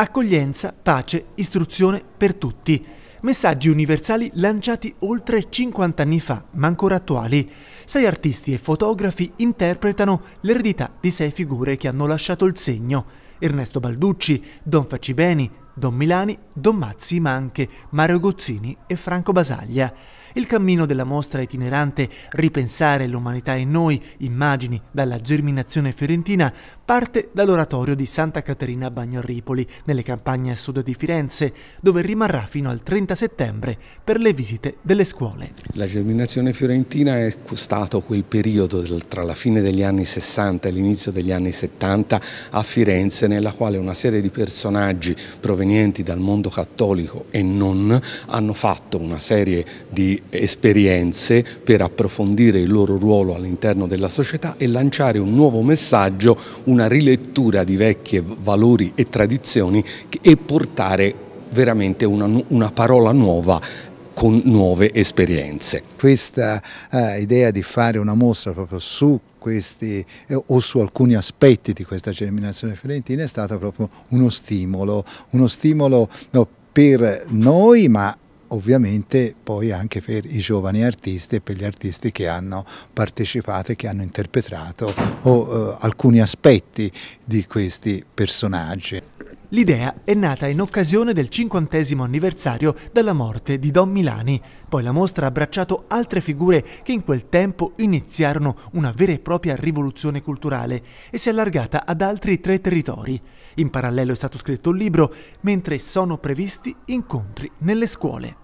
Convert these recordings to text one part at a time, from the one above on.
Accoglienza, pace, istruzione per tutti. Messaggi universali lanciati oltre 50 anni fa, ma ancora attuali. Sei artisti e fotografi interpretano l'eredità di sei figure che hanno lasciato il segno. Ernesto Balducci, Don Facibeni, Don Milani, Don Mazzi, ma anche Mario Gozzini e Franco Basaglia. Il cammino della mostra itinerante Ripensare l'umanità in noi, immagini dalla germinazione fiorentina, parte dall'oratorio di Santa Caterina a Bagnarripoli, nelle campagne a sud di Firenze, dove rimarrà fino al 30 settembre per le visite delle scuole. La germinazione fiorentina è stato quel periodo tra la fine degli anni 60 e l'inizio degli anni 70 a Firenze, nella quale una serie di personaggi provenienti dal mondo cattolico e non hanno fatto una serie di esperienze per approfondire il loro ruolo all'interno della società e lanciare un nuovo messaggio, una rilettura di vecchi valori e tradizioni e portare veramente una, una parola nuova con nuove esperienze. Questa eh, idea di fare una mostra proprio su questi eh, o su alcuni aspetti di questa germinazione fiorentina è stata proprio uno stimolo, uno stimolo no, per noi ma ovviamente poi anche per i giovani artisti e per gli artisti che hanno partecipato e che hanno interpretato o, eh, alcuni aspetti di questi personaggi. L'idea è nata in occasione del cinquantesimo anniversario della morte di Don Milani, poi la mostra ha abbracciato altre figure che in quel tempo iniziarono una vera e propria rivoluzione culturale e si è allargata ad altri tre territori. In parallelo è stato scritto un libro, mentre sono previsti incontri nelle scuole.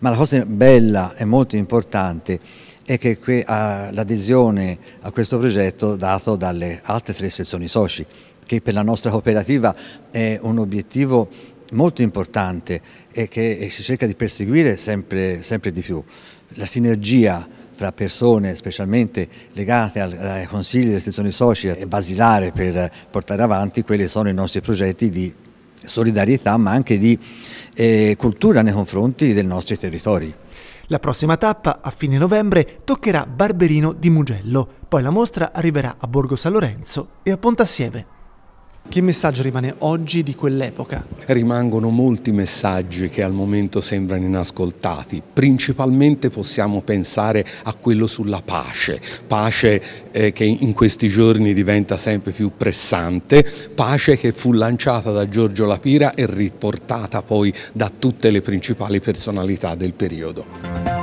Ma la cosa bella e molto importante è che ah, l'adesione a questo progetto è dato dalle altre tre sezioni soci, che per la nostra cooperativa è un obiettivo molto importante e che si cerca di perseguire sempre, sempre di più. La sinergia fra persone specialmente legate ai consigli delle istituzioni soci è basilare per portare avanti quelli che sono i nostri progetti di solidarietà ma anche di eh, cultura nei confronti dei nostri territori. La prossima tappa, a fine novembre, toccherà Barberino di Mugello, poi la mostra arriverà a Borgo San Lorenzo e a Pontassieve. Che messaggio rimane oggi di quell'epoca? Rimangono molti messaggi che al momento sembrano inascoltati. Principalmente possiamo pensare a quello sulla pace, pace eh, che in questi giorni diventa sempre più pressante, pace che fu lanciata da Giorgio Lapira e riportata poi da tutte le principali personalità del periodo.